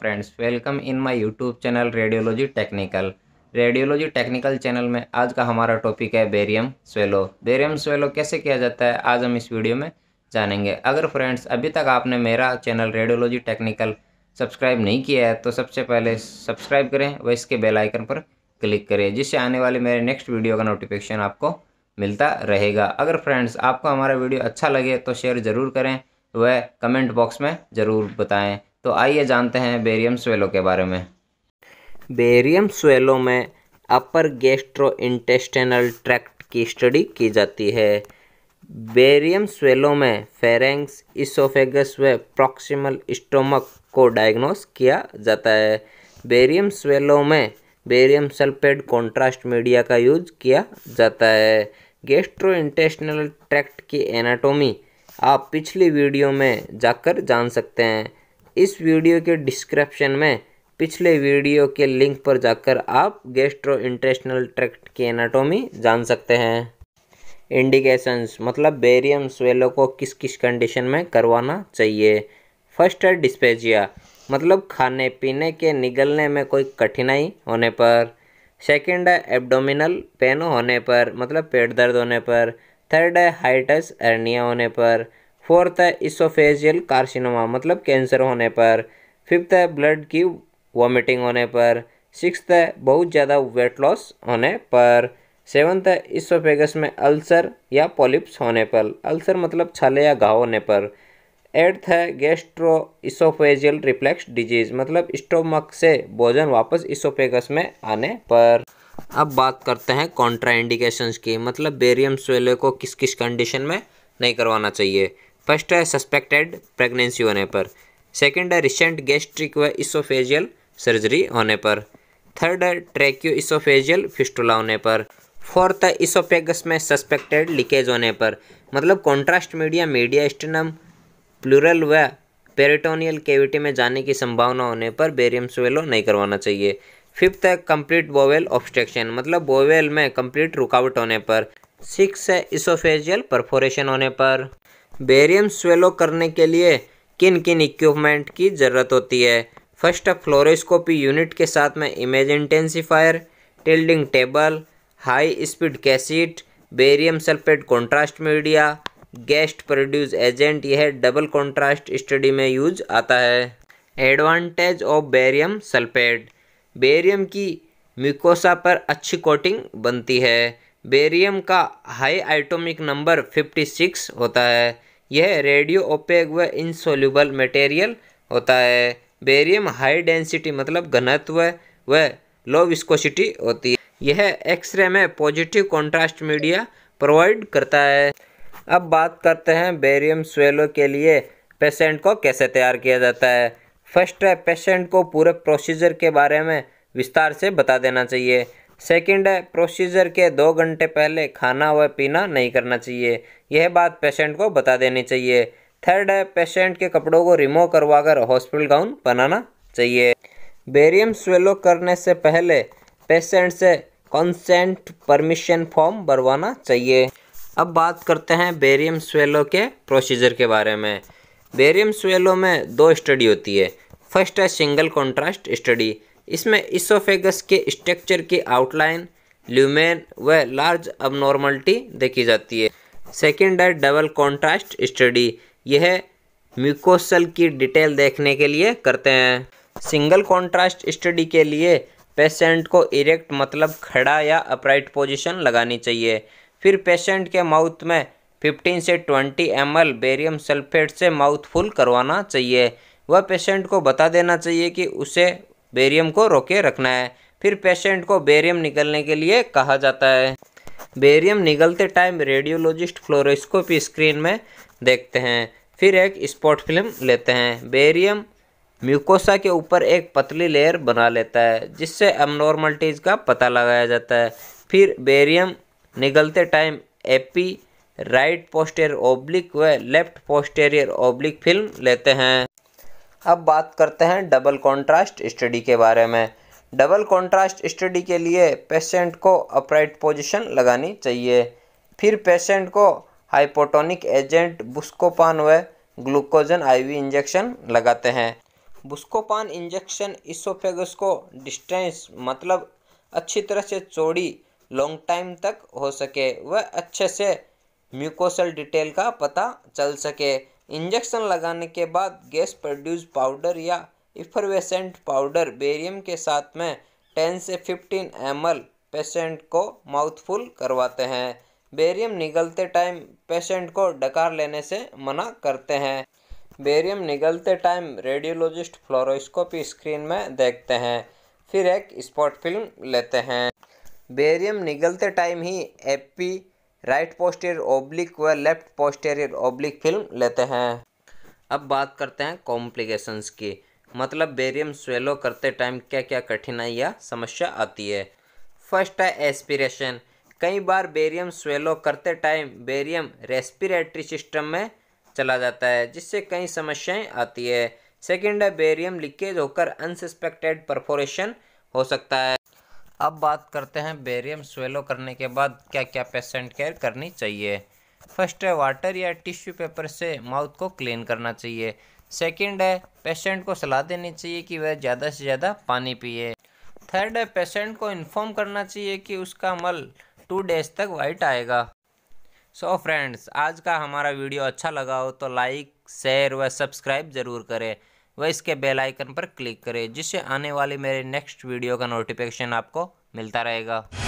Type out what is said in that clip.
friends welcome in my YouTube channel radiology technical radiology technical channel में आज का हमारा टॉपिक है बेरियम स्वेलो बेरियम स्वेलो कैसे किया जाता है आज हम इस वीडियो में जानेंगे अगर फ्रेंड्स अभी तक आपने मेरा चैनल रेडियोलॉजी टेक्निकल सब्सक्राइब नहीं किया है तो सबसे पहले सब्सक्राइब करें व इसके बेलाइकन पर क्लिक करें जिससे आने वाले मेरे नेक्स्ट वीडियो का नोटिफिकेशन आपको मिलता रहेगा अगर फ्रेंड्स आपको हमारा वीडियो अच्छा लगे तो शेयर ज़रूर करें वह कमेंट बॉक्स में ज़रूर बताएं तो आइए जानते हैं बेरियम स्वेलो के बारे में बेरियम स्वेलो में अपर गेस्ट्रो इंटेस्टेनल ट्रैक्ट की स्टडी की जाती है बेरियम स्वेलो में फेरेंग्स इसोफेगस व प्रॉक्सिमल स्टोमक को डायग्नोस किया जाता है बेरियम स्वेलो में बेरियम सल्फेट कॉन्ट्रास्ट मीडिया का यूज किया जाता है गेस्ट्रो इंटेस्टनल ट्रैक्ट की एनाटोमी आप पिछली वीडियो में जाकर जान सकते हैं इस वीडियो के डिस्क्रिप्शन में पिछले वीडियो के लिंक पर जाकर आप गेस्ट्रो इंटेस्टनल ट्रैक्ट की एनाटोमी जान सकते हैं इंडिकेशंस मतलब बेरियम स्वेलो को किस किस कंडीशन में करवाना चाहिए फर्स्ट है डिस्पेजिया मतलब खाने पीने के निगलने में कोई कठिनाई होने पर सेकेंड है एब्डोमिनल पेन होने पर मतलब पेट दर्द होने पर थर्ड है हाइटस एर्निया होने पर फोर्थ है इसोफेजियल कार्सिनोमा मतलब कैंसर होने पर फिफ्थ है ब्लड की वॉमिटिंग होने पर सिक्स है बहुत ज़्यादा वेट लॉस होने पर सेवन्थ है इसोफेगस में अल्सर या पॉलिप्स होने पर अल्सर मतलब छाले या घाव होने पर एट्थ है गैस्ट्रो इसोफेजियल रिफ्लेक्स डिजीज़ मतलब स्टोमक से भोजन वापस इसोफेगस में आने पर अब बात करते हैं कॉन्ट्राइंडिकेशंस की मतलब बेरियम स्वेले को किस किस कंडीशन में नहीं करवाना चाहिए फर्स्ट है सस्पेक्टेड प्रेगनेंसी होने पर सेकेंड है रिसेंट गैस्ट्रिक व इसोफेजियल सर्जरी होने पर थर्ड है ट्रैक्यो इसोफेजियल फिस्टुला होने पर फोर्थ है इसोपेगस में सस्पेक्टेड लीकेज होने पर मतलब contrast media mediastinum pleural व पेरिटोनियल केविटी में जाने की संभावना होने पर बेरियम सुवेलो नहीं करवाना चाहिए फिफ्थ है कंप्लीट बोवेल ऑब्स्ट्रक्शन मतलब बोवेल में कंप्लीट रुकावट होने पर सिक्स है इसोफेजियल परफोरेशन होने पर बेरियम स्वेलो करने के लिए किन किन इक्विपमेंट की ज़रूरत होती है फर्स्ट फ्लोरोस्कोपी यूनिट के साथ में image intensifier tilting table high speed cassette barium sulphate contrast media gas produce agent यह डबल कॉन्ट्रास्ट स्टडी में यूज आता है advantage of barium sulphate barium की म्यूकोसा पर अच्छी कोटिंग बनती है बेरियम का हाई आइटोमिक नंबर 56 होता है यह रेडियो ओपेक व इनसोल्यूबल मटेरियल होता है बेरियम हाई डेंसिटी मतलब घनत्व व लो विस्कोसिटी होती है यह एक्सरे में पॉजिटिव कॉन्ट्रास्ट मीडिया प्रोवाइड करता है अब बात करते हैं बेरियम स्वेलो के लिए पेशेंट को कैसे तैयार किया जाता है फर्स्ट है पेशेंट को पूरे प्रोसीजर के बारे में विस्तार से बता देना चाहिए सेकंड है प्रोसीजर के दो घंटे पहले खाना व पीना नहीं करना चाहिए यह बात पेशेंट को बता देनी चाहिए थर्ड है पेशेंट के कपड़ों को रिमूव करवाकर हॉस्पिटल गाउन बनाना चाहिए बेरियम स्वेलो करने से पहले पेशेंट से कंसेंट परमिशन फॉर्म भरवाना चाहिए अब बात करते हैं बेरियम स्वेलो के प्रोसीजर के बारे में बेरियम स्वेलो में दो स्टडी होती है फर्स्ट है सिंगल कॉन्ट्रास्ट स्टडी इसमें इसोफेगस के स्ट्रक्चर की आउटलाइन ल्यूमेन व लार्ज अबनॉर्मलिटी देखी जाती है सेकेंड है डबल कॉन्ट्रास्ट स्टडी यह म्यूकोसल की डिटेल देखने के लिए करते हैं सिंगल कॉन्ट्रास्ट स्टडी के लिए पेशेंट को इरेक्ट मतलब खड़ा या अपराइट पोजीशन लगानी चाहिए फिर पेशेंट के माउथ में 15 से 20 एम बेरियम सल्फेट से माउथ फुल करवाना चाहिए वह पेशेंट को बता देना चाहिए कि उसे बेरियम को रोके रखना है फिर पेशेंट को बेरियम निकलने के लिए कहा जाता है बेरियम निकलते टाइम रेडियोलॉजिस्ट फ्लोरोस्कोपी स्क्रीन में देखते हैं फिर एक स्पॉट फिल्म लेते हैं बेरियम म्यूकोसा के ऊपर एक पतली लेयर बना लेता है जिससे एबनॉर्मलिटीज़ का पता लगाया जाता है फिर बेरियम निकलते time AP right posterior oblique व लेफ्ट पोस्टेरियर ओब्लिक फिल्म लेते हैं अब बात करते हैं डबल कॉन्ट्रास्ट स्टडी के बारे में डबल कॉन्ट्रास्ट स्टडी के लिए पेशेंट को अपराइट पोजिशन लगानी चाहिए फिर पेशेंट को हाइपोटोनिक एजेंट बुस्कोपान व ग्लूकोजन आईवी इंजेक्शन लगाते हैं बुस्कोपान इंजेक्शन इसोफेगस को डिस्टेंस मतलब अच्छी तरह से चौड़ी लॉन्ग टाइम तक हो सके वह अच्छे से म्यूकोसल डिटेल का पता चल सके इंजेक्शन लगाने के बाद गैस प्रोड्यूस पाउडर या इफरवेसेंट पाउडर बेरियम के साथ में टेन से फिफ्टीन एम पेशेंट को माउथफुल करवाते हैं बेरियम निगलते टाइम पेशेंट को डकार लेने से मना करते हैं बेरियम निगलते टाइम रेडियोलॉजिस्ट फ्लोरोस्कोपी स्क्रीन में देखते हैं फिर एक स्पॉट फिल्म लेते हैं बेरियम निगलते टाइम ही एपी राइट पोस्टेरियर ओब्लिक व लेफ्ट पोस्टेरियर ओब्लिक फिल्म लेते हैं अब बात करते हैं कॉम्प्लिकेशंस की मतलब बेरियम स्वेलो करते टाइम क्या क्या कठिनाई या समस्या आती है फर्स्ट है एस्पिरेशन कई बार बेरियम स्वेलो करते टाइम बेरियम रेस्पिरेटरी सिस्टम में चला जाता है जिससे कई समस्याएं आती है सेकेंड है बेरियम लीकेज होकर अनसस्पेक्टेड परफोरेशन हो सकता है अब बात करते हैं बेरियम स्वेलो करने के बाद क्या क्या पेशेंट केयर करनी चाहिए फर्स्ट है वाटर या टिश्यू पेपर से माउथ को क्लीन करना चाहिए सेकंड है पेशेंट को सलाह देनी चाहिए कि वह ज़्यादा से ज़्यादा पानी पिए थर्ड है पेशेंट को इन्फॉर्म करना चाहिए कि उसका मल टू डेज तक वाइट आएगा सो so फ्रेंड्स आज का हमारा वीडियो अच्छा लगा हो तो लाइक शेयर व सब्सक्राइब ज़रूर करें वह इसके बेल आइकन पर क्लिक करें जिससे आने वाले मेरे नेक्स्ट वीडियो का नोटिफिकेशन आपको मिलता रहेगा